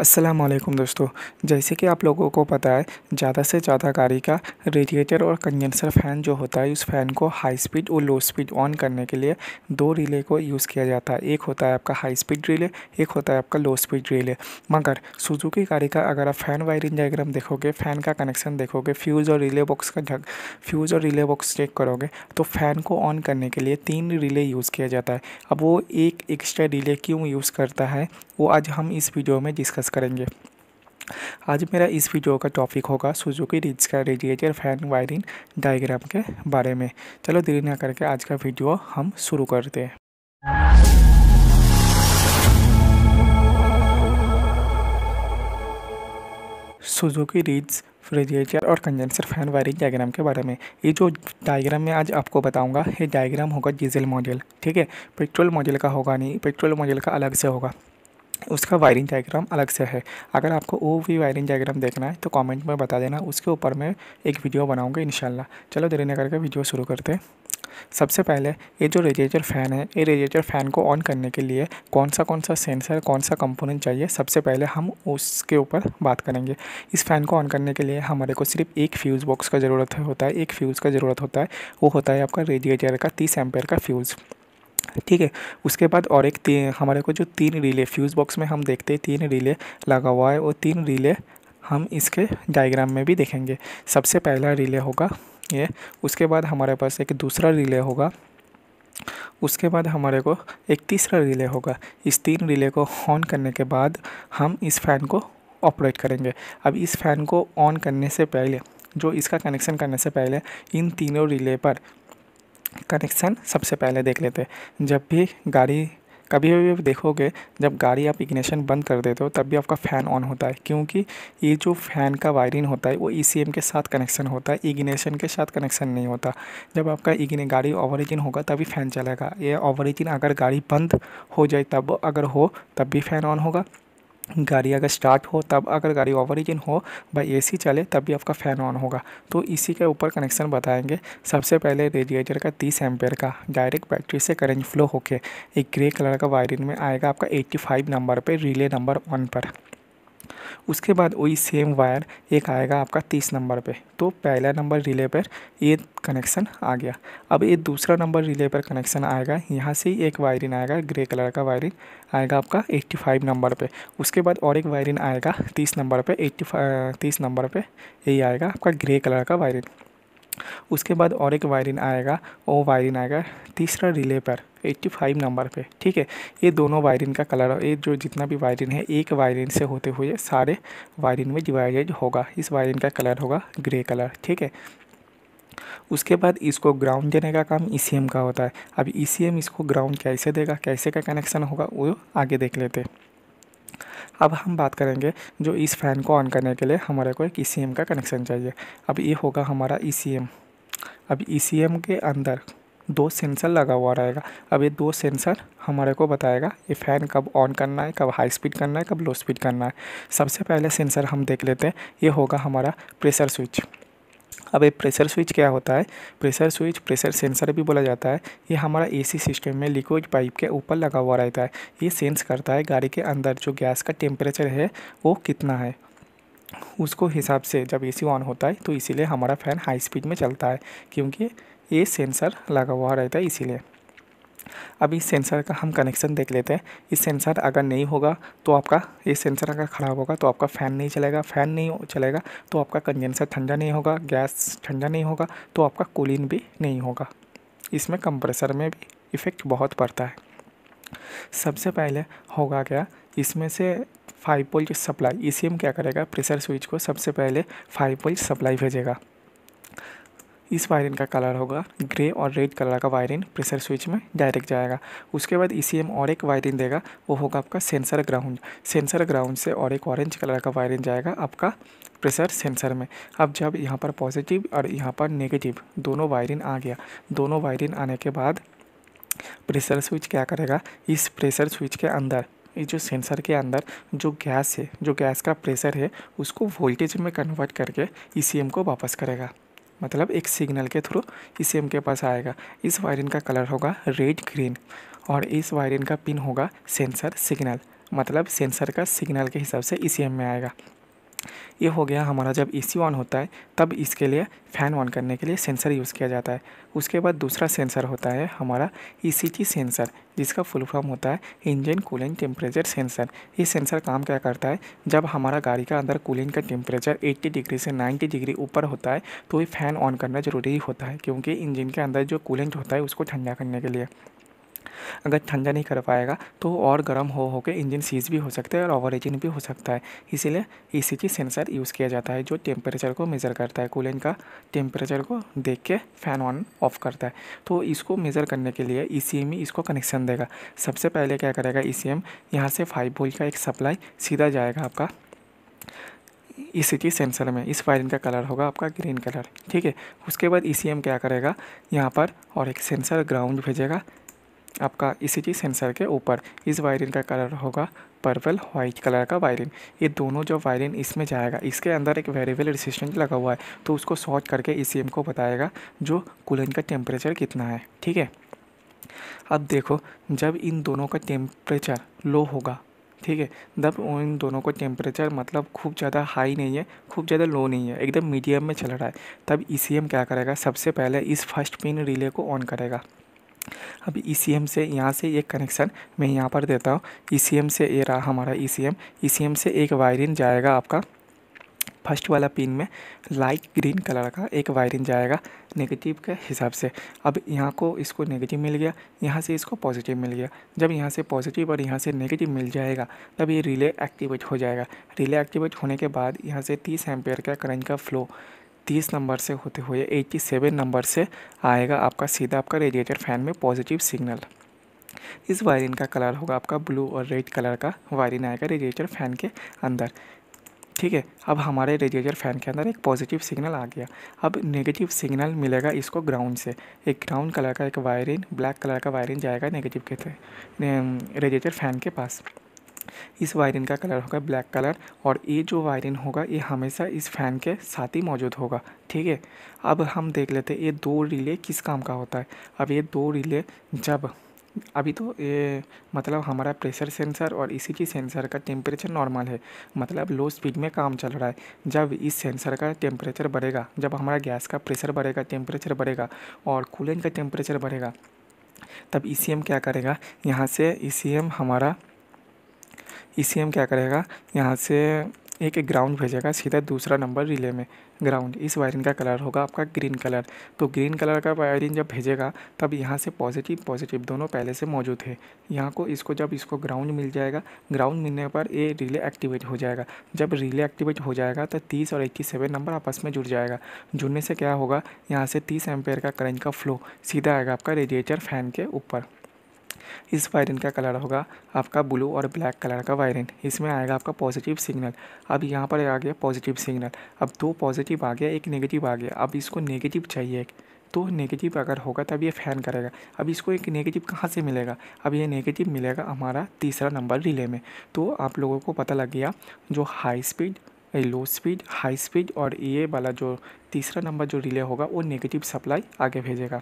अस्सलाम वालेकुम दोस्तों जैसे कि आप लोगों को पता है ज़्यादा से ज़्यादा गाड़ी का रेडिएटर और कंडेंसर फ़ैन जो होता है उस फ़ैन को हाई स्पीड और लो स्पीड ऑन करने के लिए दो रिले को यूज़ किया जाता है एक होता है आपका हाई स्पीड रिले एक होता है आपका लो स्पीड रिले मगर सुजुकी गाड़ी का अगर आप फ़ैन वायरिंग डायग्राम देखोगे फ़ैन का कनेक्शन देखोगे फ्यूज़ और रिले बॉक्स का ढक फ्यूज़ और रिले बॉक्स चेक करोगे तो फ़ैन को ऑन करने के लिए तीन रिले यूज़ किया जाता है अब वो एक एक्स्ट्रा रिले क्यों यूज़ करता है वो आज हम इस वीडियो में डिस्कस डिस्कस करेंगे आज मेरा इस वीडियो का टॉपिक होगा सुजुकी रिज का रेडिएटर फैन वायरिंग डायग्राम के बारे में चलो देरी ना करके आज का वीडियो हम शुरू करते हैं सुजुकी रिज रेडिएटर और कंडेंसर फैन वायरिंग डायग्राम के बारे में ये जो डायग्राम मैं आज आपको बताऊंगा ये डायग्राम होगा डीजल मॉडल ठीक है पेट्रोल मॉडल का होगा नहीं पेट्रोल मॉडल का अलग से होगा उसका वायरिंग डायग्राम अलग से है अगर आपको वो भी वायरिंग डायग्राम देखना है तो कमेंट में बता देना उसके ऊपर मैं एक वीडियो बनाऊंगा इंशाल्लाह चलो देरी न करके वीडियो शुरू करते हैं सबसे पहले ये जो रेडिएटर फ़ैन है ये रेडिएटर फ़ैन को ऑन करने के लिए कौन सा कौन सा सेंसर कौन सा कंपोनेंट चाहिए सबसे पहले हम उसके ऊपर बात करेंगे इस फ़ैन को ऑन करने के लिए हमारे को सिर्फ एक फ्यूज़ बॉक्स का ज़रूरत होता है एक फ्यूज़ का ज़रूरत होता है वो होता है आपका रेडिएटर का तीस एम्पेयर का फ्यूज़ ठीक है उसके बाद और एक हमारे को जो तीन रिले फ्यूज़ बॉक्स में हम देखते हैं तीन रिले लगा हुआ है वो तीन रिले हम इसके डायग्राम में भी देखेंगे सबसे पहला रिले होगा ये उसके बाद हमारे पास एक दूसरा रिले होगा उसके बाद हमारे को एक तीसरा रिले होगा इस तीन रिले को ऑन करने के बाद हम इस फ़ैन को ऑपरेट करेंगे अब इस फ़ैन को ऑन करने से पहले जो इसका कनेक्शन करने से पहले इन तीनों रिले पर कनेक्शन सबसे पहले देख लेते हैं जब भी गाड़ी कभी भी देखोगे जब गाड़ी आप इग्निशन बंद कर देते हो तब भी आपका फ़ैन ऑन होता है क्योंकि ये जो फ़ैन का वायरिंग होता है वो ई e के साथ कनेक्शन होता है इग्निशन के साथ कनेक्शन नहीं होता जब आपका इग्नि गाड़ी ओवर होगा तभी फ़ैन चलेगा ये ओवर अगर गाड़ी बंद हो जाए तब अगर हो तब भी फ़ैन ऑन होगा गाड़ी अगर स्टार्ट हो तब अगर गाड़ी ओवर इंजन हो बाई एसी चले तब भी आपका फ़ैन ऑन होगा तो इसी के ऊपर कनेक्शन बताएंगे सबसे पहले रेडिएटर का 30 एम्पेयर का डायरेक्ट बैटरी से करंट फ्लो होके एक ग्रे कलर का वायरिंग में आएगा आपका 85 नंबर पे रिले नंबर वन पर उसके बाद वही सेम वायर एक आएगा आपका तीस नंबर पे तो पहला नंबर रिले पर ये कनेक्शन आ गया अब ये दूसरा नंबर रिले पर कनेक्शन आएगा यहाँ से ही एक वायरिंग आएगा ग्रे कलर का वायरिंग आएगा आपका 85 नंबर पे उसके बाद और एक वायरिंग आएगा 30 नंबर पे फाइव 30 नंबर पे यही आएगा आपका ग्रे कलर का वायरिंग उसके बाद और एक वायरिन आएगा वो वायरिन आएगा तीसरा रिले पर 85 नंबर पे ठीक है ये दोनों वायरिन का कलर ये जो जितना भी वायरिन है एक वायरिन से होते हुए सारे वायरिन में डिवाइडेड होगा इस वायरिन का कलर होगा ग्रे कलर ठीक है उसके बाद इसको ग्राउंड देने का काम ई e का होता है अब ई e इसको ग्राउंड कैसे देगा कैसे का कनेक्शन होगा वो आगे देख लेते हैं अब हम बात करेंगे जो इस फ़ैन को ऑन करने के लिए हमारे को एक ई e का कनेक्शन चाहिए अब ये होगा हमारा ई e अब ई e के अंदर दो सेंसर लगा हुआ रहेगा अब ये दो सेंसर हमारे को बताएगा ये फ़ैन कब ऑन करना है कब हाई स्पीड करना है कब लो स्पीड करना है सबसे पहले सेंसर हम देख लेते हैं ये होगा हमारा प्रेशर स्विच अब ये प्रेशर स्विच क्या होता है प्रेशर स्विच प्रेशर सेंसर भी बोला जाता है ये हमारा एसी सिस्टम में लिक्विड पाइप के ऊपर लगा हुआ रहता है ये सेंस करता है गाड़ी के अंदर जो गैस का टेम्परेचर है वो कितना है उसको हिसाब से जब एसी ऑन होता है तो इसीलिए हमारा फ़ैन हाई स्पीड में चलता है क्योंकि ये सेंसर लगा हुआ रहता है इसीलिए अब इस सेंसर का हम कनेक्शन देख लेते हैं इस सेंसर अगर नहीं होगा तो आपका ये सेंसर अगर ख़राब होगा तो आपका फ़ैन नहीं चलेगा फ़ैन नहीं चलेगा तो आपका कंजेंसर ठंडा नहीं होगा गैस ठंडा नहीं होगा तो आपका कूलिंग भी नहीं होगा इसमें कंप्रेसर में भी इफ़ेक्ट बहुत पड़ता है सबसे पहले होगा क्या इसमें से फाइव पोल्ट सप्लाई ई क्या करेगा प्रेशर स्विच को सबसे पहले फाइव पोल्ट सप्लाई भेजेगा इस वायरिन का कलर होगा ग्रे और रेड कलर का वायरिन प्रेशर स्विच में डायरेक्ट जाएगा उसके बाद ई और एक वायरिन देगा वो होगा आपका सेंसर ग्राउंड सेंसर ग्राउंड से और एक ऑरेंज कलर का वायरिन जाएगा आपका प्रेशर सेंसर में अब जब यहाँ पर पॉजिटिव और यहाँ पर नेगेटिव दोनों वायरिन आ गया दोनों वायरिन आने के बाद प्रेशर स्विच क्या करेगा इस प्रेशर स्विच के अंदर ये जो सेंसर के अंदर जो गैस है जो गैस का प्रेशर है उसको वोल्टेज में कन्वर्ट करके ई को वापस करेगा मतलब एक सिग्नल के थ्रू इसी एम के पास आएगा इस वायरिन का कलर होगा रेड ग्रीन और इस वायरिन का पिन होगा सेंसर सिग्नल मतलब सेंसर का सिग्नल के हिसाब से ई में आएगा ये हो गया हमारा जब ए सी ऑन होता है तब इसके लिए फ़ैन ऑन करने के लिए सेंसर यूज़ किया जाता है उसके बाद दूसरा सेंसर होता है हमारा ई सी टी सेंसर जिसका फुल फॉर्म होता है इंजन कूलिंग टेम्परेचर सेंसर ये सेंसर काम क्या करता है जब हमारा गाड़ी का अंदर कूलिंग का टेम्परेचर 80 डिग्री से 90 डिग्री ऊपर होता है तो ये फ़ैन ऑन करना ज़रूरी होता है क्योंकि इंजन के अंदर जो कूलेंट होता है उसको ठंडा करने के लिए अगर ठंडा नहीं कर पाएगा तो और गर्म हो होकर इंजन सीज भी हो सकता है और ओवर एजिंग भी हो सकता है इसीलिए ई सी जी सेंसर यूज़ किया जाता है जो टेम्परेचर को मेज़र करता है कूलेंट का टेम्परेचर को देख के फ़ैन ऑन ऑफ करता है तो इसको मेज़र करने के लिए ई सी एम ही इसको कनेक्शन देगा सबसे पहले क्या करेगा ई सी एम यहाँ से फाइव बोल का एक सप्लाई सीधा जाएगा आपका ई सी टी सेंसर में इस वायरिंग का कलर होगा आपका ग्रीन कलर ठीक है उसके बाद ई सी एम क्या करेगा यहाँ पर और एक सेंसर ग्राउंड भेजेगा आपका ई e सेंसर के ऊपर इस वायरिंग का कलर होगा पर्पल वाइट कलर का वायरिन ये दोनों जो वायरिन इसमें जाएगा इसके अंदर एक वेरिएबल रेसिस्टेंट लगा हुआ है तो उसको शॉर्ट करके ई e को बताएगा जो कूलेंट का टेम्परेचर कितना है ठीक है अब देखो जब इन दोनों का टेम्परेचर लो होगा ठीक है तब इन दोनों का टेम्परेचर मतलब खूब ज़्यादा हाई नहीं है खूब ज़्यादा लो नहीं है एकदम मीडियम में चल रहा है तब ई e क्या करेगा सबसे पहले इस फर्स्ट पिन रिले को ऑन करेगा अब ई e से यहाँ से ये कनेक्शन मैं यहाँ पर देता हूँ ई e से ये रहा हमारा ई e सी से एक वायरिंग जाएगा आपका फर्स्ट वाला पिन में लाइट ग्रीन कलर का एक वायरिंग जाएगा नेगेटिव के हिसाब से अब यहाँ को इसको नेगेटिव मिल गया यहाँ से इसको पॉजिटिव मिल गया जब यहाँ से पॉजिटिव और यहाँ से नेगेटिव मिल जाएगा तब ये रिले एक्टिवेट हो जाएगा रिले एक्टिवेट होने के बाद यहाँ से तीस एम्पेयर का करंट का फ्लो तीस नंबर से होते हुए एट्टी सेवन नंबर से आएगा आपका सीधा आपका रेडिएटर फैन में पॉजिटिव सिग्नल इस वायरिन का कलर होगा आपका ब्लू और रेड कलर का वायरिन आएगा रेडिएटर फैन के अंदर ठीक है अब हमारे रेडिएटर फ़ैन के अंदर एक पॉजिटिव सिग्नल आ गया अब नेगेटिव सिग्नल मिलेगा इसको ग्राउंड से एक ग्राउंड कलर का एक वायरिन ब्लैक कलर का वायरिन जाएगा नेगेटिव के रेडिएटर फ़ैन के पास इस वायरिन का कलर होगा ब्लैक कलर और ये जो वायरिन होगा ये हमेशा इस फ़ैन के साथ ही मौजूद होगा ठीक है अब हम देख लेते हैं ये दो रिले किस काम का होता है अब ये दो रिले जब अभी तो ये मतलब हमारा प्रेशर सेंसर और इसी की सेंसर का टेम्परेचर नॉर्मल है मतलब लो स्पीड में काम चल रहा है जब इस सेंसर का टेम्परेचर बढ़ेगा जब हमारा गैस का प्रेशर बढ़ेगा टेम्परेचर बढ़ेगा और कूलेंट का टेम्परेचर बढ़ेगा तब ई e क्या करेगा यहाँ से ई e हमारा ई क्या करेगा यहाँ से एक ग्राउंड भेजेगा सीधा दूसरा नंबर रिले में ग्राउंड इस वायरिंग का कलर होगा आपका ग्रीन कलर तो ग्रीन कलर का वायरिंग जब भेजेगा तब यहाँ से पॉजिटिव पॉजिटिव दोनों पहले से मौजूद है यहाँ को इसको जब इसको ग्राउंड मिल जाएगा ग्राउंड मिलने पर ये रिले एक्टिवेट हो जाएगा जब रिले एक्टिवेट हो जाएगा तो तीस और एट्टी सेवन नंबर आपस में जुड़ जाएगा जुड़ने से क्या होगा यहाँ से तीस एम्पेयर का करंट का फ्लो सीधा आएगा आपका रेडिएटर फैन के ऊपर इस वायरिन का कलर होगा आपका ब्लू और ब्लैक कलर का वायरिन इसमें आएगा आपका पॉजिटिव सिग्नल अब यहाँ पर आ गया पॉजिटिव सिग्नल अब दो पॉजिटिव आ गया एक नेगेटिव आ गया अब इसको नेगेटिव चाहिए एक तो नेगेटिव अगर होगा तब ये फ़ैन करेगा अब इसको एक नेगेटिव कहाँ से मिलेगा अब ये नेगेटिव मिलेगा हमारा तीसरा नंबर रिले में तो आप लोगों को पता लग गया जो high speed low speed high speed और ये वाला जो तीसरा नंबर जो रिले होगा वो नेगेटिव सप्लाई आगे भेजेगा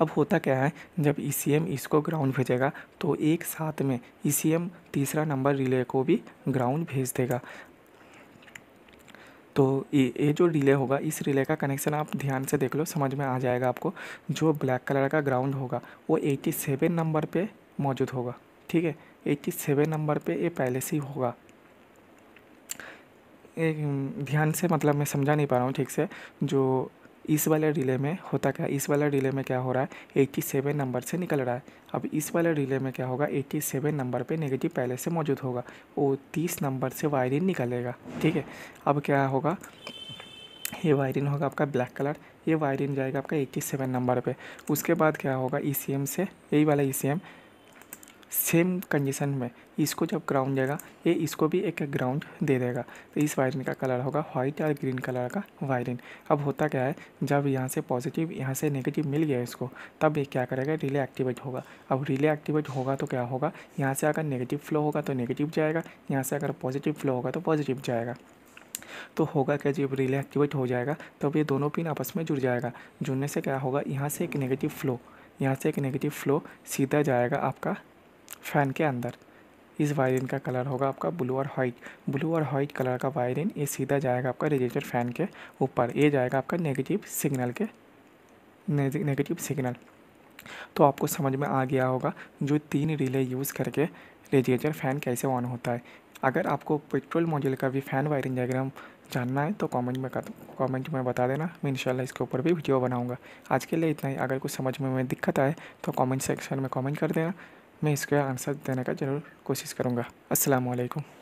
अब होता क्या है जब ई e इसको ग्राउंड भेजेगा तो एक साथ में ई e तीसरा नंबर रिले को भी ग्राउंड भेज देगा तो ये जो रिले होगा इस रिले का कनेक्शन आप ध्यान से देख लो समझ में आ जाएगा आपको जो ब्लैक कलर का ग्राउंड होगा वो 87 नंबर पे मौजूद होगा ठीक है 87 नंबर पे ये पहले से ही होगा एक ध्यान से मतलब मैं समझा नहीं पा रहा हूँ ठीक से जो इस वाले रिले में होता क्या इस वाले रिले में क्या हो रहा है एट्टी सेवन नंबर से निकल रहा है अब इस वाले रिले में क्या होगा एट्टी सेवन नंबर पे नेगेटिव पहले से मौजूद होगा वो तीस नंबर से वायरिन निकलेगा ठीक है अब क्या होगा ये वायरिन होगा आपका ब्लैक कलर ये वायरिन जाएगा आपका एट्टी सेवन नंबर पर उसके बाद क्या होगा ई e से यही वाला ई e सेम कंडीशन में इसको जब ग्राउंड देगा ये इसको भी एक ग्राउंड दे देगा तो इस वायरिन का कलर होगा वाइट और ग्रीन कलर का वायरिन अब होता क्या है जब यहाँ से पॉजिटिव यहाँ से नेगेटिव मिल गया इसको तब ये क्या करेगा रिले एक्टिवेट होगा अब रिले एक्टिवेट होगा तो क्या होगा यहाँ से अगर नेगेटिव फ्लो होगा तो नेगेटिव जाएगा यहाँ से अगर पॉजिटिव फ्लो होगा तो पॉजिटिव जाएगा तो होगा क्या जब रिले एक्टिवेट हो जाएगा तब ये दोनों पिन आपस में जुड़ जाएगा जुड़ने से क्या होगा यहाँ से एक नेगेटिव फ्लो यहाँ से एक नेगेटिव फ्लो सीधा जाएगा आपका फ़ैन के अंदर इस वायरिन का कलर होगा आपका ब्लू और वाइट ब्लू और वाइट कलर का वायरिन ये सीधा जाएगा आपका रेजिस्टर फ़ैन के ऊपर ये जाएगा आपका नेगेटिव सिग्नल के नेगेटिव सिग्नल तो आपको समझ में आ गया होगा जो तीन रिले यूज़ करके रेडिएटर फ़ैन कैसे ऑन होता है अगर आपको पेट्रोल मॉडल का भी फ़ैन वायरिंग डायग्राम जानना है तो कमेंट में कर कमेंट में बता देना मैं इंशाल्लाह इसके ऊपर भी वीडियो बनाऊंगा आज के लिए इतना ही अगर कुछ समझ में में दिक्कत आए तो कमेंट सेक्शन में कमेंट कर देना मैं इसका आंसर देने का ज़रूर कोशिश करूँगा असलकुम